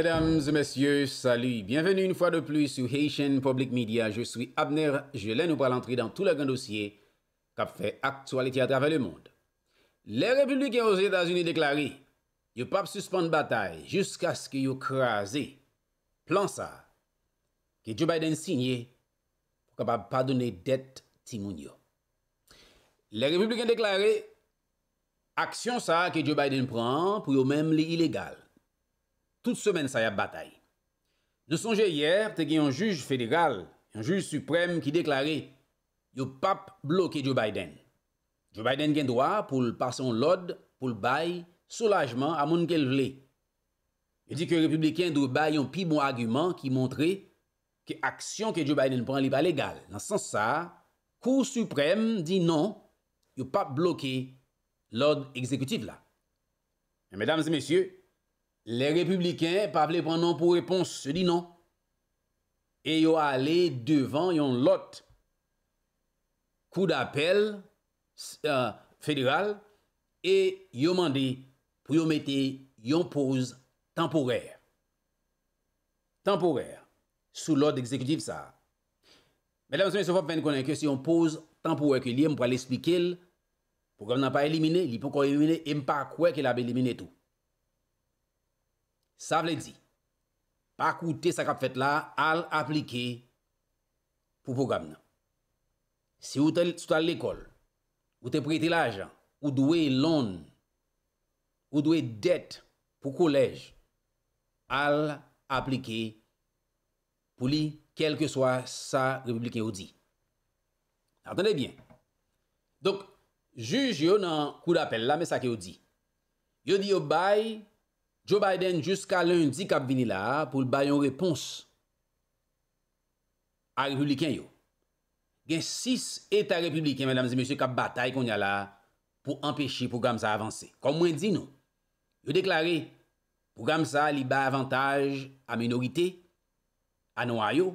Mesdames, messieurs, salut, bienvenue une fois de plus sur Haitian Public Media. Je suis Abner, je l'aime pour l'entrée dans tout le grand dossier qui a fait actualité à travers le monde. Les républiques ont osé, aux Etats-Unis, déclarer qu'ils ne pouvaient pas suspendre la bataille jusqu'à ce qu'ils l'ont crasé. Plan ça, que Joe Biden signé pour ne pas donner d'aide à Timouniou. Les républiques ont déclaré action ça que Joe Biden prend pour eux-mêmes les illégales. Toute semen sa ya batay. Nè sonje yè, te gen yon juj federal, yon juj suprem ki deklarè, yo pap bloke Joe Biden. Joe Biden gen doa pou l'pason l'od, pou l'bay, solajman, amoun ke l'vle. E di ke republiken d'o bay yon pi moun argument ki montre ke aksyon ke Joe Biden pou an liba legal. Nansan sa, kou suprem di non, yo pap bloke l'od ekzekutif la. Mèdames et messieurs, Le republiken, pa ple pren non pou repons, se di non. E yo ale devan yon lot. Kou da apel euh, federal. E yo mandi pou yo mette yon pose temporer. Temporer. Sou lot dexekutif sa. Me la monsen, se fap pen konen ke si yon pose temporer ke li, m pou al esplike el. Pou konen pa elimine, li pou konen elimine, e m pa kwe ke la be elimine tout. sa vle di, pa koute sa kap fet la, al aplike pou program nan. Si ou te suta l'ekol, ou te prete l'ajan, ou dwe lon, ou dwe det pou kolèj, al aplike pou li, kelke swa sa republiken ou di. Tantande bien. Donk, juj yo nan kou la pel la, la me sa ki ou di. Yo di yo bayi, Joe Biden jiska lundi kap vini la pou ba yon repons a republikan yo. Gen 6 etat republikan, madame zi monsi, kap batay kon ya la pou empeshi pou gamsa avanse. Kom mwen di nou, yo deklare pou gamsa li ba avantaj a minorite a noua yo,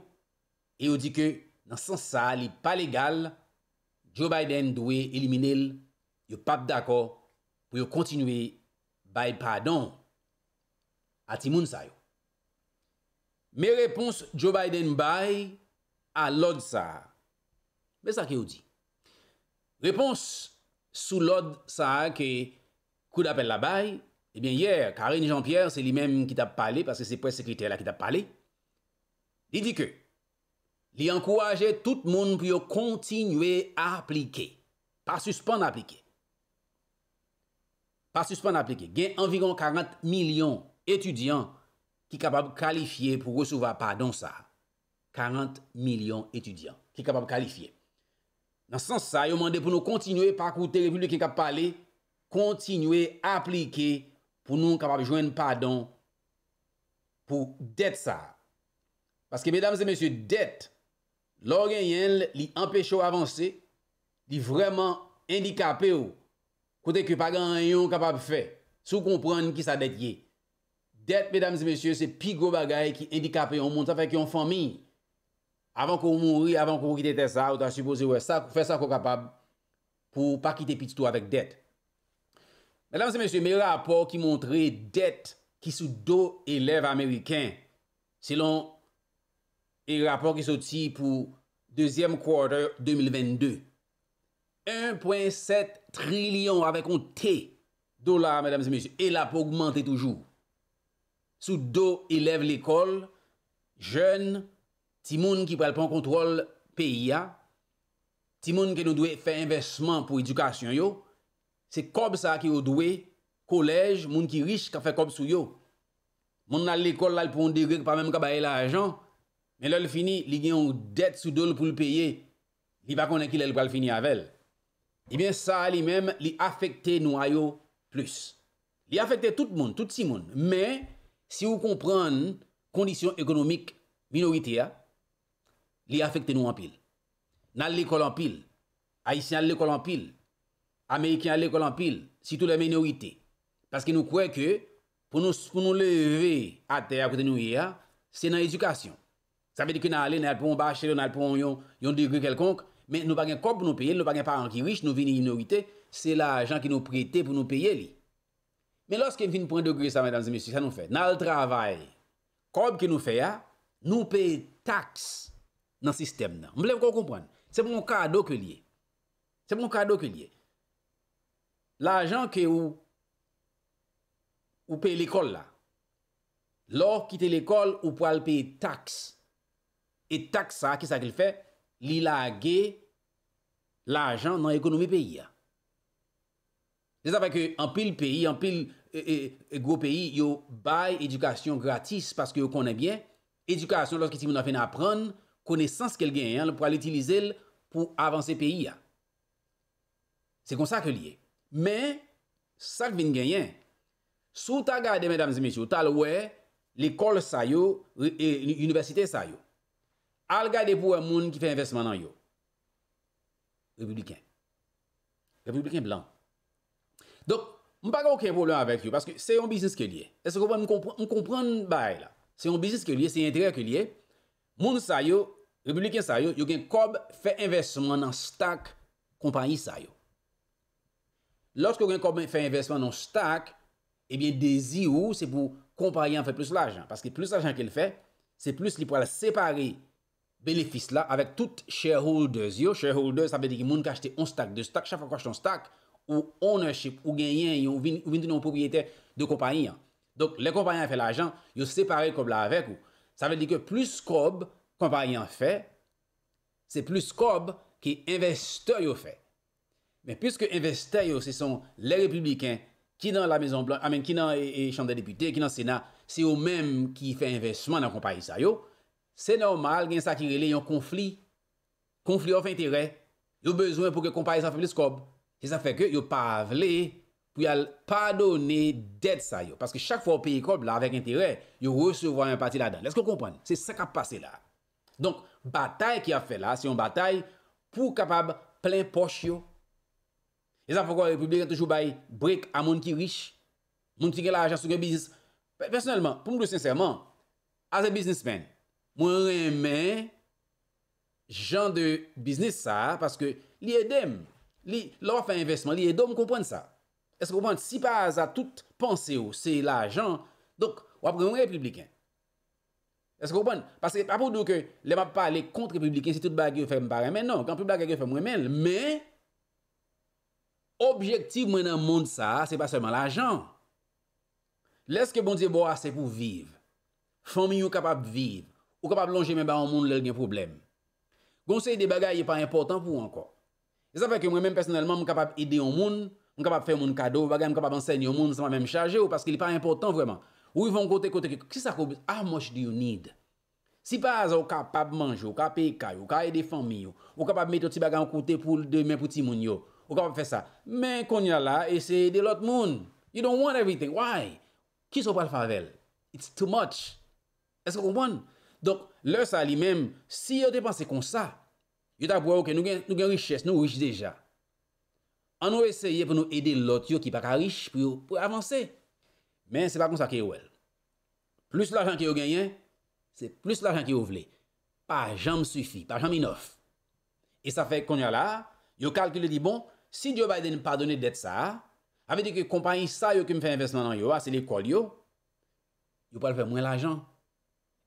e yo di ke nan sansa li pa legal Joe Biden dwe elimine l, yo pap dako pou yo kontinue ba yon pardon A ti moun sa yo. Me repons Joe Biden bay a lòd sa. Mè sa ki yo di. Repons sou lòd sa ke kou da pel la bay, ebyen yer, Karine Jean-Pierre, se li mèm ki ta pale, paske se presekritè la ki ta pale, li di ke, li ankouraje tout moun pou yo kontinwe aplike. Pa suspon aplike. Pa suspon aplike. Gen environ 40 milyon Etudyant ki kapab kalifiye pou resouva padon sa. 40 milyon etudyant ki kapab kalifiye. Nan sans sa, yon mande pou nou kontinuye pa koute revil de ki kap pale, kontinuye aplike pou nou kapab jwen padon pou det sa. Paske, medam se mesye, det, lor gen yon li empesho avanse, li vreman indikapè ou, kote ki pagan yon kapab fe, sou kompran ki sa det ye. Det, mesdames et messieurs, se pi gro bagay ki indikapè yon moun, sa fè ki yon fami. Avan kon moun ri, avan kon ki dete sa, ou ta supose wè sa, fè sa kon kapab pou pa kite pititou avèk det. Mesdames et messieurs, me yon rapport ki montre det ki sou do elev amérikèn. Selon yon rapport ki soti pou deuxième quarter 2022. 1.7 trilyon avèk yon T dolar, mesdames et messieurs, e la pou augmente toujou. Soudo eleve l'ekol, jen, ti moun ki pral pon kontrol PIA, ti moun ki nou dwe fè investman pou edukasyon yo, se kob sa ki yo dwe, kolej, moun ki rich ka fè kob sou yo. Moun al l'ekol lal pon degrèk pa mèm ka baye l'ajan, men lò l'fini, li gen ou det soudol pou l'peye, li pa konen ki lò l'pral fini avèl. Ebyen sa li mèm, li afekte nou ayo plus. Li afekte tout moun, tout si moun, mèm, Si ou kompren kondisyon ekonomik minorite ya, li afekte nou anpil. Nan l'ekol anpil, haisyan l'ekol anpil, Amerikyan l'ekol anpil, sitou la minorite. Paske nou kwe ke pou nou leve a te akote nou ya, se nan edukasyon. Sa vede ke nan ale nan alpon bache, nan alpon yon degru kelkonk, men nou bagen kop pou nou peye, nou bagen paran ki wish, nou vini minorite, se la jan ki nou prete pou nou peye li. Men loske m fin pou endo kouye sa, madame, zemes, si sa nou fè. Na l travay, kob ki nou fè ya, nou pè tax nan sistem nan. M blèv kon kompwen. Se moun kado ke liye. Se moun kado ke liye. L'ajan ke ou, ou pè l'ekol la. Lò, kite l'ekol, ou pou al pè tax. Et tax sa, ki sa ki l'fè, li lage l'ajan nan ekonomi peyi ya. Des apè ke anpil peyi, anpil gwo peyi, yo bay edukasyon gratis, paske yo konen bien, edukasyon, lòs ki ti moun anfen apren, kone sans ke l genyen, l pou al itilize l pou avanse peyi ya. Se kon sa ke liye. Men, sa kven genyen, sou ta gade, mèdames et mèsyou, tal wè, l ekol sa yo, l universite sa yo. Al gade pou an moun ki fe investman an yo. Republiken. Republiken blan. Don, m pa ka ouke yon problem avek yo, paske se yon bizis ke liye. E se kouman m kompran m bay la. Se yon bizis ke liye, se yon intryak ke liye, moun sa yo, republikan sa yo, yon gen kob fè investman nan stak kompanyi sa yo. Lorske yon gen kob fè investman nan stak, ebyen dezi yo, se pou kompanyi an fè plus l'ajan. Paske plus l'ajan ke l'fè, se plus li pou alè separe benefis la avèk tout shareholder yo. Shareholder sa be di ki moun kajte an stak de stak, chafan kajte an stak, ou ownership, ou genyen, ou vintou nou propriété de kompanyan. Donk, le kompanyan fè l'ajan, yo separe kompanyan fè. Sa vè di ke plus kompanyan fè, se plus kompanyan ki investor yo fè. Men, puisque investor yo se son le republikan, ki nan la Maison Blanche, ki nan chandele deputé, ki nan Sénat, se yo mèm ki fè investman nan kompanyan fè yo, se normal gen sa ki rele yon konflit, konflit of intérêt, yo bezou pou ke kompanyan fè plus kompanyan. E sa feke yo pavle pou yal padone det sa yo. Paske chak fwa o peyikob la avek entere, yo resevwa yon pati la dan. Leske yo kompwane, se se ka pase la. Donk, batay ki a fe la, se yon batay, pou kapab plen poch yo. E sa fwa kwa republikan toujou bayi, brek a moun ki rich. Moun ti ke la ajan souke bizis. Personelman, pou mou de sinseman, as a bizismen, moun remen jen de bizis sa, paske li edem. Li, la wap fè investman, li e dom koupon sa. E se koupon, si paz a tout panse ou, se la jan, dok, wap koupon republikan. E se koupon, pasè, apou do ke le wap pale kont republikan, se tout bagay ou fèm wè men, nan, kanpou bagay ou fèm wè men, men, objektiv mwen nan moun sa, se pa seman la jan. Leske bon di bo a se pou viv. Fami ou kapap viv. Ou kapap longe men ba an moun lèl gen problem. Gonsey de bagay e pa important pou ankon. E sa fè ke mwen mèm personelman mwen kapap ide yon moun, mwen kapap fè yon moun kado, bagan mwen kapap anseg yon moun, sa mwen mèm chaje ou, paske li pa important vwèman. Ou yon kote kote, ki sa koubis, how much do you need? Si pa a zò, ou kapap manj yo, ou kapap pekaj, ou kapap ede fami yo, ou kapap met yon ti bagan kote pou dè men pouti moun yo, ou kapap fè sa. Men kon yon la, e se de lot moun. You don't want everything. Why? Ki sou pa l'favelle? It's too much. Yo ta pouwa ouke nou gen richesse, nou riche deja. An nou eseye pou nou ede lot yo ki pa ka riche pou avanse. Men se la kon sa ki yo wel. Plus l'ajan ki yo genyen, se plus l'ajan ki yo vle. Pa jam sufi, pa jam inof. E sa fe kon yo la, yo kalkile di bon, si di yo ba ide ne pa donen det sa, ave di ki kompany sa yo kem fe investmanan yo, a se li kol yo, yo pa le fe mwen l'ajan.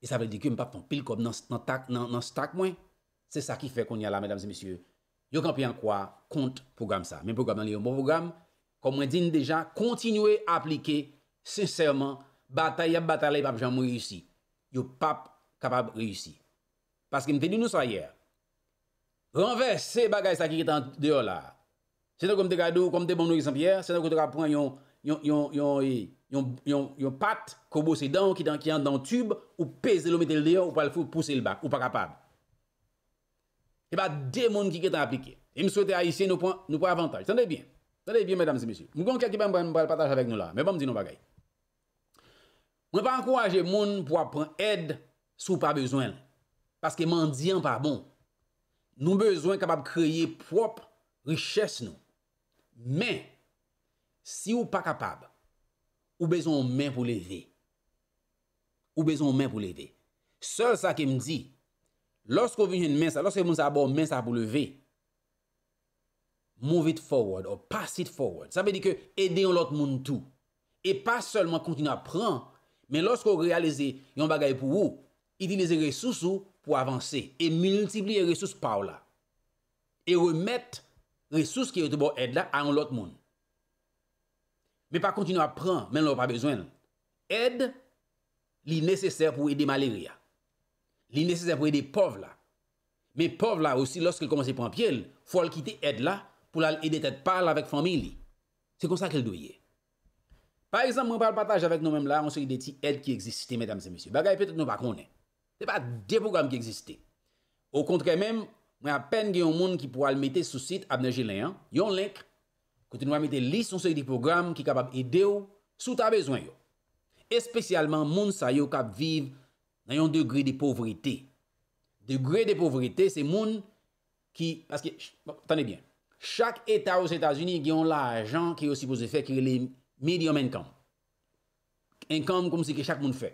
E sa fe di ki yo me pa fon pil kom nan stak mwen. Se sa ki fe kon ya la, mèdames et messieurs, yo kan pi an kwa, kont program sa. Men program nan li yo mou program, kon mwen din deja, kontinwe aplike se serman, bataye batale pap jan mou reyusi. Yo pap kapab reyusi. Paske mte di nou sa yer. Renverse bagay sa ki ketan deyo la. Se nan kon te kado, kon te bon nouye san pier, se nan kon te kapon yon pat kobo se dan, ki an dan yon tube, ou peze lomete l deyo, ou pal fou puse l bak, ou pa kapab. E ba de moun ki ke ta aplike. E m souwete a isye nou pou avantage. San de bien. San de bien, mèdames et messieurs. Mou kon kèk ki pa mou pataj avèk nou la. Mè pa m di nou bagay. Mwen pa an kouwaje moun pou apren ed sou pa bezwen. Paske m an diyan pa bon. Nou bezwen kapab kreye prop richès nou. Mè, si ou pa kapab, ou bezon mè pou leve. Ou bezon mè pou leve. Sòl sa ke m di, Lorsk ou vinyen mensa, lorsk ou vinyen mensa pou leve, move it forward, or pass it forward. Sa pe di ke ede yon lot moun tou. E pa selman kontine ap pran, men lorsk ou realize yon bagay pou ou, itilize resous ou pou avanse, e multiply resous pa ou la. E remet resous ki yo te bo edda a yon lot moun. Men pa kontine ap pran, men lor pa bezwen. Ed, li neseser pou ede maleri ya. Li nesesè pou ede pov la. Me pov la osi lòske lè komanse pou anpye lè, fò lè kite ed la pou lè lè ede tèd pal avèk famili. Se kon sa ke lè doye. Par exemple, mwen par pataj avèk nou mèm la, mwen se ide ti ed ki egziste, mèdames et mèsyou. Bagay petèt nou bak mounen. Se pa de program ki egziste. Ou kontre mèm, mwen apen gen yon moun ki pou al mette sou sit, apne jè lè yon, yon lèk, kote nou amete lis, mwen se ide program ki kapab ide yo, sou ta bezwen yo. Espesyalman, moun sa yo kap vive Nan yon degré de pauvrité. Degré de pauvrité, se moun ki... Paskè, bon, tanè bien. Chak etat ou s'Etats-Unis, gen yon la jan ki yo sipose fè, ki li mediumen kam. En kam koum se ke chak moun fè.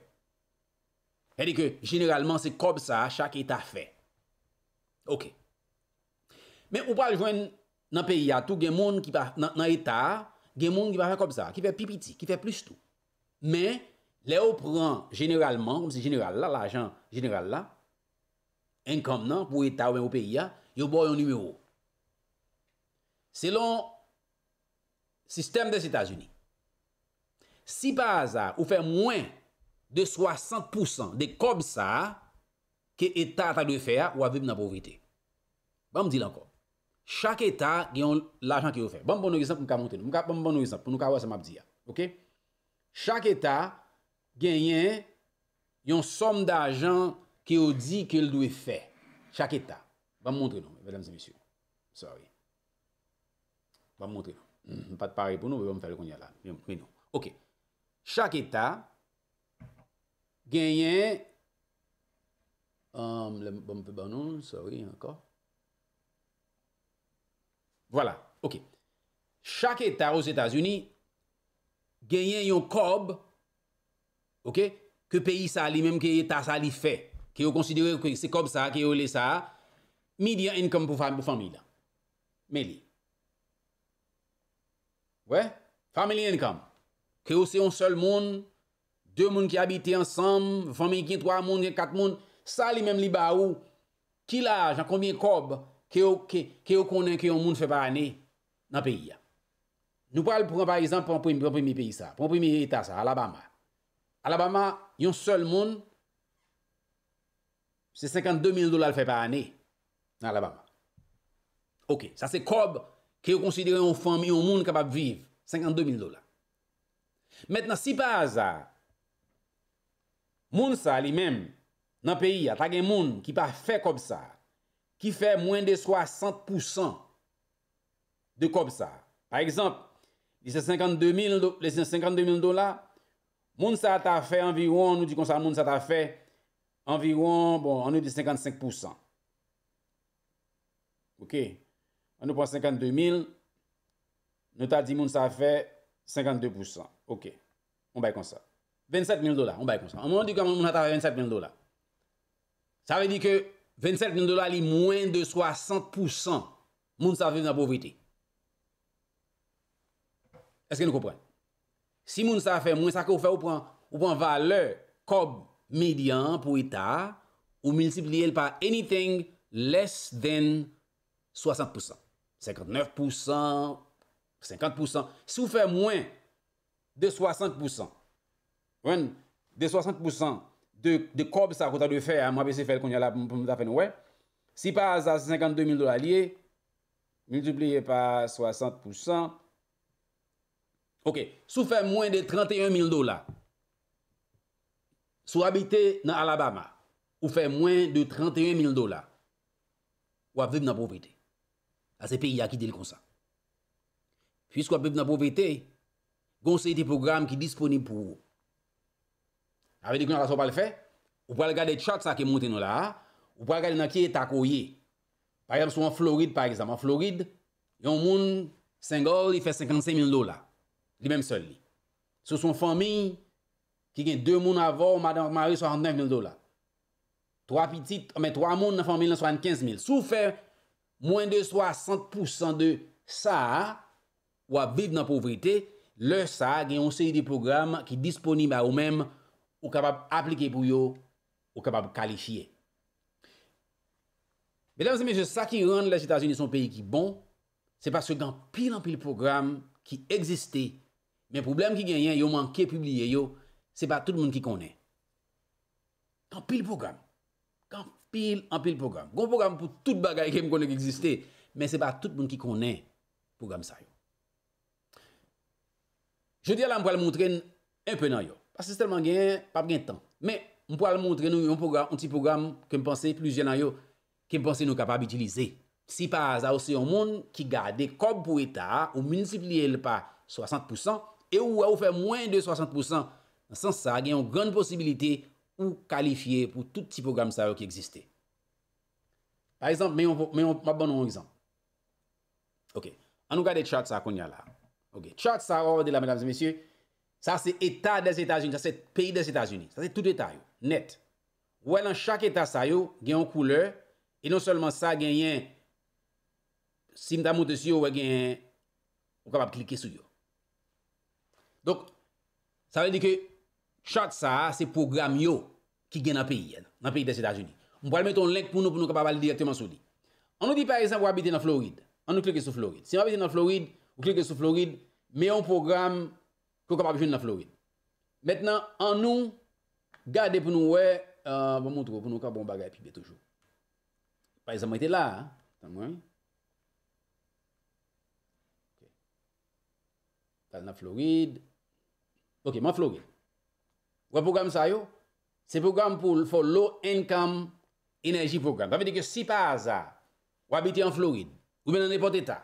Edi ke, generalman, se kob sa, chak etat fè. Ok. Men, ou pal jwen nan peyi, yatou gen moun ki pa nan etat, gen moun ki pa fè kob sa, ki fè pipiti, ki fè plus tout. Men, Le ou pran generalman, kom si general la, l'ajan general la, enkom nan, pou etat ou men ou peyi ya, yo bo yon numero. Selon sistem des Etats-Unis, si pa azar ou fe mwen de 60% de kob sa, ke etat a ta gwe fe ya, wavib nan povite. Bam di lan kom. Chak etat yon l'ajan ki yo fe. Bam bon nou yon san pou mka monten nou. Bam bon nou yon san pou mka wase mab di ya. Chak etat genyen yon som d'ajan ki ou di ke lou e fè. Chak etat. Vam montre nou, madame et messieurs. Sorry. Vam montre nou. Hmm, pat pare pou nou, vam fè lè kon yala. Mè nou. Ok. Chak etat, genyen, vam um, fè banou, sorry, anko. Vola. Ok. Chak etat ou s'Etats-Unis, genyen yon kob, Ok? Ke peyi sa li, menm ke etat sa li fe, ki yo konsidere se kob sa, ki yo le sa, mi di an enkom pou fami la. Me li. We? Fami li enkom. Ki yo se yon sol moun, de moun ki abite ansam, fami ki yon 3 moun, 4 moun, sa li menm li ba ou, ki la, jan konbien kob, ki yo konen ki yon moun fe pa ane, nan peyi ya. Nou pal pou an par exemple, pou an premi peyi sa, pou an premi etat sa, Alabama, Alabama, yon sol moun, se 52 000 dolar fè pa anè, nan Alabama. Ok, sa se kob, ki yo konsidere yon fòm, yon moun kapap viv, 52 000 dolar. Mèt nan si pa azar, moun sa li mèm, nan peyi, atake moun, ki pa fè kob sa, ki fè mwen de 60% de kob sa. Par exemple, 52 000 dolar, Moun sa ta fe enviroun, nou di kon sa, moun sa ta fe enviroun, bon, anou di 55%. Ok, anou pon 52 mil, nou ta di moun sa fe 52%. Ok, on bay kon sa. 27 mil dola, on bay kon sa. Anou di kon moun sa ta fe 27 mil dola. Sa ve di ke 27 mil dola li moun de 60% moun sa ve nan povriti. Eske nou kompren? Si moun sa fè mwen, sa kè ou fè ou pwen vale kob medyan pou etat, ou multipliè l pa anything less than 60%. 59%, 50%. Si ou fè mwen de 60%, wèn, de 60% de kob sa kouta de fè, mwen apè se fè l kon yal apè moun ta fè nou wè, si pa sa 52 000 dolar liye, multipliè pa 60%, Ok, sou fè mwen de 31.000 dola. Sou abite nan Alabama, ou fè mwen de 31.000 dola. Ou ap vip nan povite. A se peyi a ki del kon sa. Fisk ou ap vip nan povite, goun se iti program ki disponib pou ou. A ve di kon a rason pal fè, ou pal gade tchat sa ki monte nou la, ou pal gade nan ki e takoye. Par exemple, sou an Floride, par exemple, an Floride, yon moun, sengol, yon fè 55.000 dola. di menm sol li. Sou son famin ki gen 2 moun avor ou marye 79 nil dola. 3 moun nan famin lan so an 15 mil. Sou fe mwen de 60% de sa ou a viv nan povrite, lor sa gen yon seri di program ki disponib a ou menm ou kapab aplike pou yo ou kapab kalifiye. Mesdames et messieurs, sa ki ren lè jitazini son peyi ki bon se pa se gen pil an pil program ki egziste Men poublem ki genyen, yo manke publie yo, se pa tout moun ki konen. Kampil program. Kampil, kampil program. Gon program pou tout bagay ke m konen ki existe, men se pa tout moun ki konen program sa yo. Je di ala m pou al moutren un pe nan yo. Pas se stelman genyen, pap gen tan. Men m pou al moutren nou yon program, un ti program ke m panse plujen nan yo, ke m panse nou kapab itilize. Si pa aza ou se yon moun ki gade kob pou etat ou moun sipli el pa 60%, E ou a oufer mwen de 60%, nan san sa, gen yon gande posibilite ou kalifiye pou tout ti program sa yo ki egziste. Par exemple, men yon, men yon, mabon yon exemple. Ok, an nou gade tchat sa kon ya la. Ok, tchat sa ro de la, mèdames et messieurs, sa se etat des Etats-Unis, sa se peyi des Etats-Unis, sa se tout etat yo, net. Ou elan chak etat sa yo, gen yon kouleur, e non solman sa gen yon simta moutes yo, ou gen, ou kapab klike sou yo. Donk, sa val di ke chat sa, se program yo ki gen na peyi, na peyi desi da jouni. Mpo al meton link pou nou pou nou kapabali direktman sou di. An nou di parizan wabite nan Florid, an nou kleke sou Florid. Si wabite nan Florid, wabite sou Florid, meyon program pou kapabali jouni nan Florid. Mètnen, an nou, gade pou nou we, euh, vamontro bon, pou nou kapabali bon bagay pibe toujou. Parizan mwete la, tal nan Florid, Ok, man Floride. Wè program sa yo? Se program pou lò, low income enerji program. Wè api deke si pa azar, wè abiti an Floride, wè men an epote ta.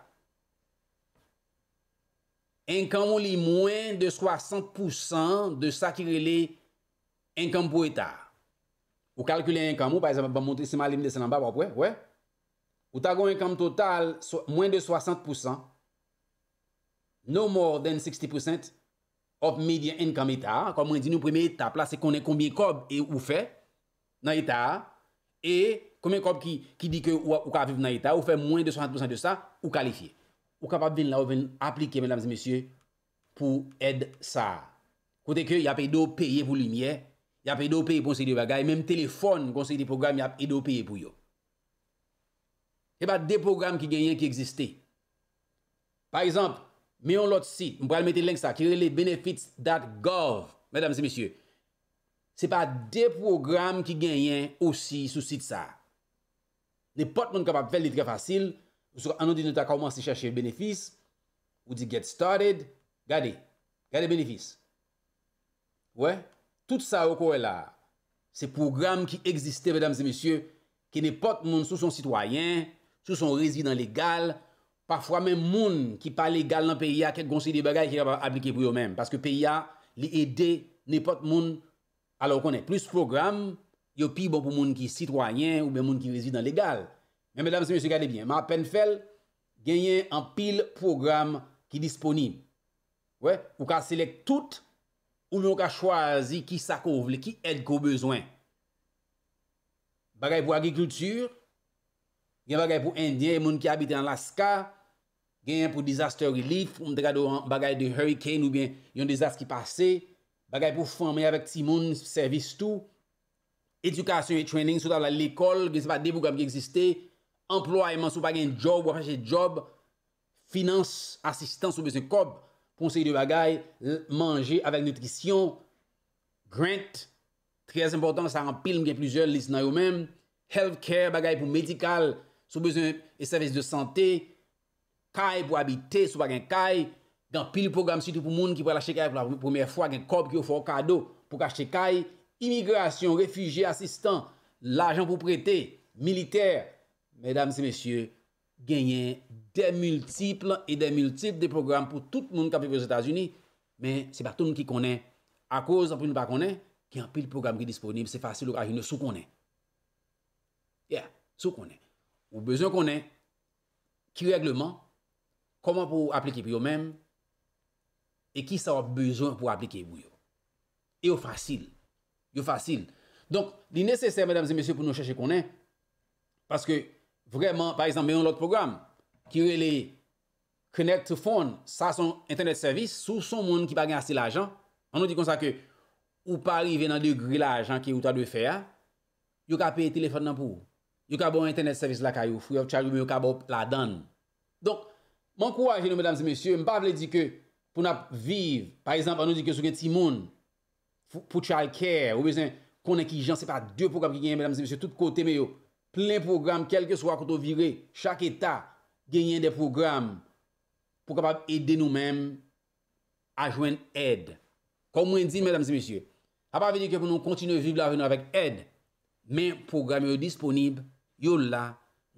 Income ou li mwen de 60% de sakirele income pou etat. Wè kalkule income ou, pa mwonti seman alim de senan ba, wè? Wè? Ou ta gwen income total mwen de 60%, no more than 60%, Op medyen en kam etat. Komwen di nou premye etap la, se konen kombye kob e ou fe nan etat. E, kombye kob ki di ke ou ka vive nan etat, ou fe mwen de 60% de sa, ou kalifiye. Ou kapap vin la, ou vin aplike, mesdames et messieurs, pou ed sa. Kote ke, ya pe idou peye pou lumiye, ya pe idou peye pou onseye di bagay, menm telefon konseye di program, ya pe idou peye pou yo. E ba de program ki genyen ki egziste. Par exemple, Mè yon lot sit, mwen pral mette lèng sa, kirelebenefits.gov, mèdames et messieurs. Se pa de programe ki genyen osi sou sit sa. Nè pot moun kapap fèl li vre fasil. Mwen sou anon di nou ta kouman se chache benefis. Mwen di get started. Gade, gade benefis. Wè, tout sa wè kore la. Se programe ki egziste, mèdames et messieurs, ki nè pot moun sou son sitwayen, sou son rezidant legal, Parfwa men moun ki pa legal nan peyi a ket gonsi li bagay ki re pa aplike pou yo men. Paske peyi a li ede nepot moun alo konen. Plus program, yo pi bo pou moun ki sitwanyen ou men moun ki vizit nan legal. Men, mesdames et messieurs, gade bien. Ma pen fel, genyen an pil program ki disponim. Ou ka selek tout ou nou ka chwazi ki sakovle, ki ed ko bezwen. Bagay pou agikloutur, gen bagay pou indyen, moun ki abite an laska, pou disaster relief, bagay de hurricane ou bien yon disaster ki pase, bagay pou fwamey avèk timoun, servis tou, edukasyon et training sou tab la l'ekol, gwen se pa debouk apke eksiste, emplou ayman sou bagay job, finanse, asistan sou bezè kob, ponsey de bagay, manje avèk nutrisyon, grant, tres important sa rampil mwen gen plusieurs lisenay ou men, health care, bagay pou medical, sou bezè et servis de santè, kay pou habite, sou pa gen kay, gen pil program sitou pou moun ki pou alache kay pou la premier fwa gen kob ki ou fwa o kado pou kache kay, imigrasyon, refugie, asistan, l'ajan pou prete, militer, medam se mesye, genyen de multiple et de multiple de program pou tout moun kapi pou Etats-Unis, men se pa tout moun ki konen a koz anpil nou pa konen, gen pil program ki disponible, se fasil ou akine sou konen. Ya, sou konen. Ou bezon konen, ki regleman, Koman pou aplike pou yo menm? E ki sa wap bezoan pou aplike pou yo? E yo fasil. Yo fasil. Donk, li neseser, mèdames et mèsyè, pou nou chèche konen. Paske, vreman, par exemple, yon lot program, ki wè lè connect to phone, sa son internet servis, sou son moun ki pa gen asti l'ajan. An nou di kon sa ke, ou pari venan de gri l'ajan ki ou ta dwe fè ya, yo ka peye telefon nan pou. Yo ka bon internet servis la kayo, fwe yo chalou, yo ka bon la dan. Donk, Mwen kouwaje nou, mwen damse mesye, mwen pa vle di ke pou nou ap vive. Par exemple, an nou di ke sou gen timoun pou child care, ou bezan konen ki jan, se pa 2 program ki gen, mwen damse mesye, tout kote me yo, plen program, kelke swa koto vire, chak etat genyen de program pou kapab ede nou men a jwen ed. Kom mwen di, mwen damse mesye, ap pa vle di ke pou nou kontine vive la vene avèk ed, men program yo disponib, yo la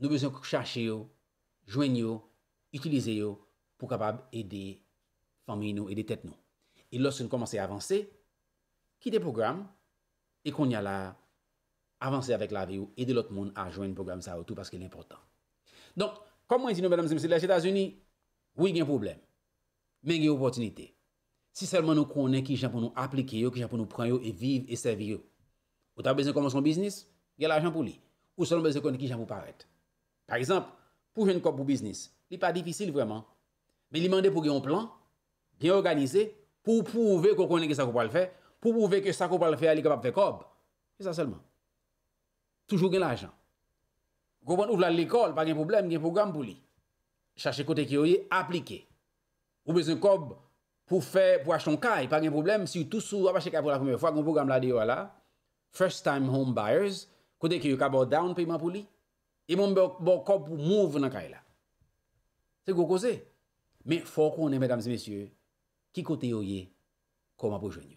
nou bezan kouk chache yo, jwen yo, Utilize yo pou kapab edi fami nou, edi tet nou. E los se nou komanse avanse, kite program, e kon ya la avanse avek lave yo, edi lot moun a jwenn program sa ou tout, paske l'important. Don, komon eti nou, mesdames et messieurs les Etats-Unis, woui gen problem. Men gen yo opportunite. Si selman nou konen ki jan pou nou aplike yo, ki jan pou nou pran yo, e viv, e serve yo. Ou ta bezen konman son bisnis, gen la ajan pou li. Ou selman bezen konen ki jan pou paret. Par exemple, pou jen kon pou bisnis, ou se, Li pa difisil vreman. Mi li mande pou gen yon plan, gen yon organise, pou pouve kon konen gen sa koupal fe, pou pouve gen sa koupal fe a li kapap fe kob. Li e sa selman. Toujou gen l'ajan. Gouman ouvlan l'ekol, pa gen problem, gen program pou li. Chache kote ki yo ye, aplike. Ou bezon kob pou fè, pou achton kay, pa gen problem, si yon tou sou apache kay pou la pomeye, fwa gen program la di yo la, first time home buyers, kote ki yo kabo down, peyman pou li, e moun bo kob pou move nan kay la. Se kou kose. Me fò konen, mesdames et messieurs, ki kote yo ye, kou ma pou jwen yo.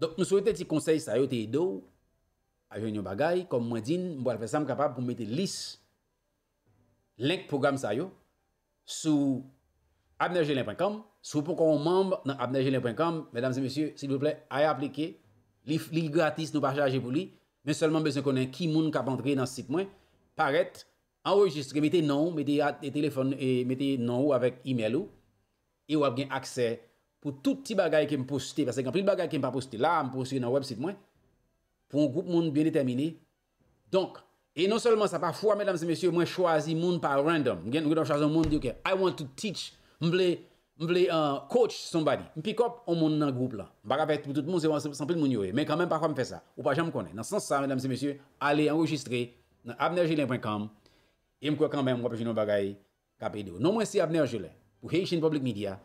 Don, nou souwete ti konsey sa yo te edou, a jwen yo bagay, kom mwen din, mbo alpe sam kapab pou mwete lis lenk program sa yo, sou abnerjelen.com, sou pokon mamb nan abnerjelen.com, mesdames et messieurs, sil pouple, aye aplike, li gratis nou pa chaje pou li, men solman besen konen ki moun kapantre nan sip mwen, paret, enregistre, mette nan e, ou, mette nan ou avèk e-mail ou, e wèp gen akse pou tout ti bagay ke m'poste, pasè gen prit bagay ke m'pa poste, la m'poste nan wèp site mwen, pou moun group moun byen etemine, donk, e non solman sa pa fwa, mèdames et messieurs, mwen chwazi moun par random, gen mwen chwazi moun di ok, I want to teach, mwen vle mwen vle euh, coach somebody, mwen pikop, mwen moun nan group la, mwen baka vèt mwen tout moun se wèp sampil moun yo e, mè kèmèm pa kwa m'fè sa, ou pa jèm konè, nan sens sa, m E mkwe kwa mwen mwen waprej nou bagay ka pedo. Non mwen si Avner Joulet pou Heijin Public Media.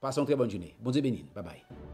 Pasan kre bon jouni. Bon zi benin. Ba bay.